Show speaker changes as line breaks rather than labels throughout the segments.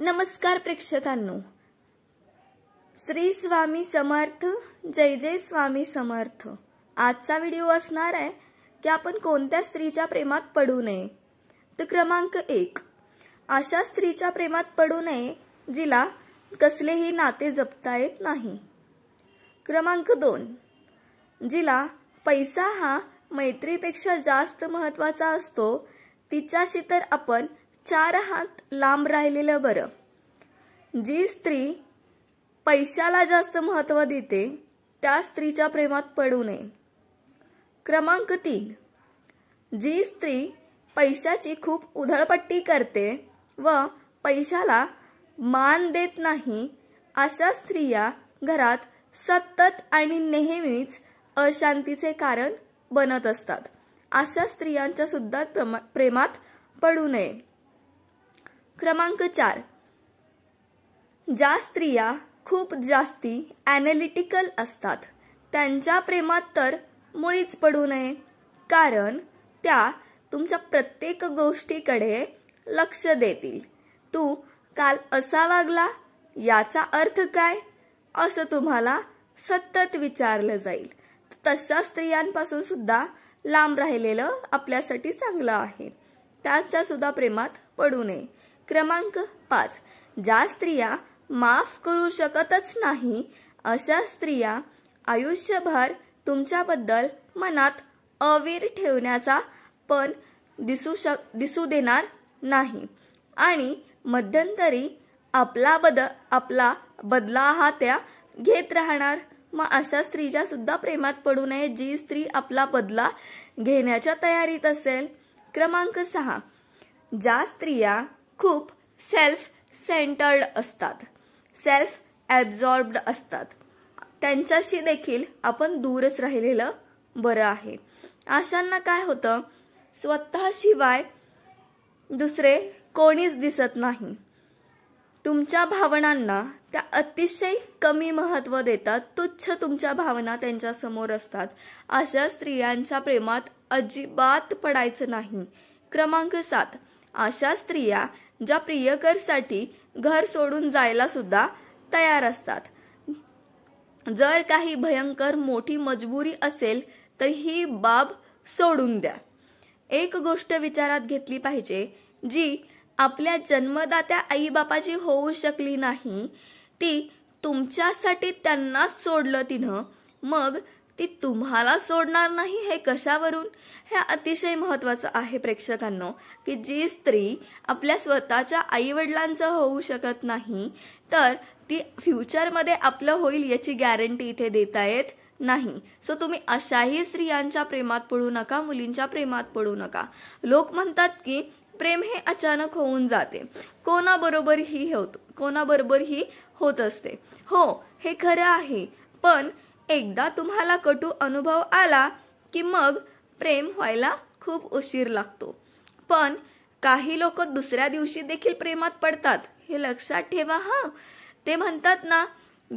नमस्कार प्रेक्षकांनो श्री स्वामी समर्थ जय जय स्वामी समर्थ आजचा व्हिडिओ असणार आहे की आपण कोणत्या स्त्रीच्या प्रेमात पडू नये तर क्रमांक एक अशा स्त्रीच्या प्रेमात पडू नये जिला कसलेही नाते जपता येत नाही क्रमांक दोन जिला पैसा हा मैत्रीपेक्षा जास्त महत्वाचा असतो तिच्याशी तर आपण चार हात लांब राहिलेलं बरं जी स्त्री पैशाला जास्त महत्त्व देते त्या स्त्रीच्या प्रेमात पडू नये क्रमांक तीन जी स्त्री पैशाची खूप उधळपट्टी करते व पैशाला मान देत नाही अशा स्त्रिया घरात सतत आणि नेहमीच अशांतीचे कारण बनत असतात अशा स्त्रियांच्या सुद्धा प्रेमात पडू नये क्रमांक चार ज्या स्त्रिया खूप जास्ती ॲनालिटिकल असतात त्यांच्या प्रेमात तर मुळीच पडू नये कारण त्या तुमच्या प्रत्येक गोष्टीकडे लक्ष देतील तू काल असा वागला याचा अर्थ काय असं तुम्हाला सतत विचारलं जाईल तशा स्त्रियांपासून सुद्धा लांब राहिलेलं आपल्यासाठी चांगलं आहे त्याच्या सुद्धा प्रेमात पडू नये क्रमांक पाच ज्या स्त्रिया माफ करू शकतच नाही अशा स्त्रिया आयुष्यभर तुमच्याबद्दल मनात अवीर ठेवण्याचा पण दिसू शक दिसू देणार नाही आणि मध्यंतरी आपला बद आपला बदला हा त्या घेत राहणार मग अशा स्त्रीच्या सुद्धा प्रेमात पडू नये जी स्त्री आपला बदला घेण्याच्या तयारीत असेल क्रमांक सहा ज्या स्त्रिया खूप सेल्फ सेंटर्ड असतात सेल्फ ॲब्झॉर्ब्ड असतात त्यांच्याशी देखील आपण दूरच राहिलेलं बरं आहे अशांना काय होतं स्वतःशिवाय दुसरे कोणीच दिसत नाही तुमच्या भावनांना त्या अतिशय कमी महत्व देतात तुच्छ तुमच्या भावना त्यांच्या समोर असतात अशा स्त्रियांच्या प्रेमात अजिबात पडायचं नाही क्रमांक सात अशा स्त्रिया ज्या प्रियकरसाठी घर सोडून जायला सुद्धा तयार असतात जर काही भयंकर मोठी मजबुरी असेल तर ही बाब सोडून द्या एक गोष्ट विचारात घेतली पाहिजे जी आपल्या जन्मदात्या आईबापाची होऊ शकली नाही ती तुमच्यासाठी त्यांनाच सोडलं तिनं मग ती तुम्हाला सोडणार नाही हे कशावरून हे अतिशय महत्त्वाचं आहे प्रेक्षकांनो की जी स्त्री आपल्या स्वतःच्या वडिलांचं होऊ शकत नाही तर ती फ्युचरमध्ये आपलं होईल याची गॅरंटी इथे देता येत नाही सो तुम्ही अशाही स्त्रियांच्या प्रेमात पडू नका मुलींच्या प्रेमात पडू नका लोक म्हणतात की प्रेम हे अचानक होऊन जाते कोणाबरोबरही होत कोणाबरोबरही होत असते हो हे खरं आहे पण एकदा तुम्हाला कटू अनुभव आला की मग प्रेम व्हायला खूप उशीर लागतो पण काही लोक दुसऱ्या दिवशी देखील प्रेमात पडतात हे लक्षात ठेवा हा ते म्हणतात ना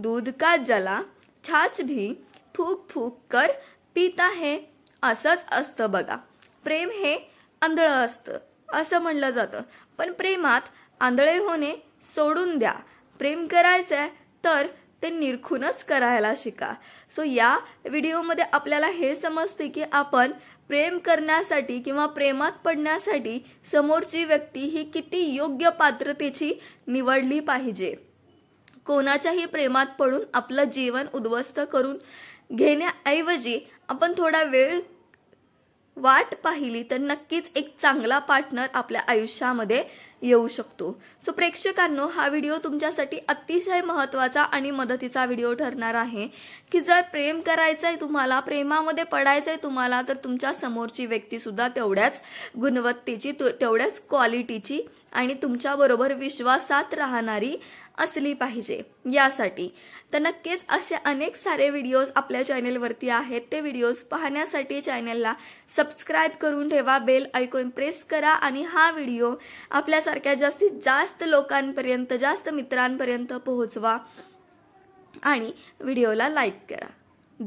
दूध का जला छाछ भी फूक फूक कर पीत आहे असंच असतं बघा प्रेम हे आंधळं असतं असं म्हणलं जातं पण प्रेमात आंधळे होणे सोडून द्या प्रेम करायचंय तर ते निरखूनच करायला शिका सो या व्हिडिओमध्ये आपल्याला हे समजते की आपण प्रेम करण्यासाठी किंवा प्रेमात पडण्यासाठी समोरची व्यक्ती ही किती योग्य पात्रतेची निवडली पाहिजे कोणाच्याही प्रेमात पडून आपलं जीवन उद्ध्वस्त करून घेण्याऐवजी आपण थोडा वेळ वाट पाहिली तर नक्कीच एक चांगला पार्टनर आपल्या आयुष्यामध्ये येऊ शकतो सो प्रेक्षकांनो हा व्हिडिओ तुमच्यासाठी अतिशय महत्त्वाचा आणि मदतीचा व्हिडिओ ठरणार आहे की जर प्रेम करायचंय आहे तुम्हाला प्रेमामध्ये पडायचं आहे तुम्हाला तर तुमच्या समोरची व्यक्ती सुद्धा तेवढ्याच गुणवत्तेची तेवढ्याच क्वालिटीची आणि तुमच्याबरोबर विश्वासात राहणारी असली पाहिजे यासाठी तर नक्कीच असे अनेक सारे व्हिडिओज आपल्या चॅनेलवरती आहेत ते व्हिडिओज पाहण्यासाठी चॅनेलला सबस्क्राईब करून ठेवा बेल ऐकून प्रेस करा आणि हा व्हिडिओ आपल्यासारख्या जास्तीत जास्त लोकांपर्यंत जास्त मित्रांपर्यंत पोहोचवा आणि व्हिडिओला लाईक करा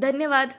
धन्यवाद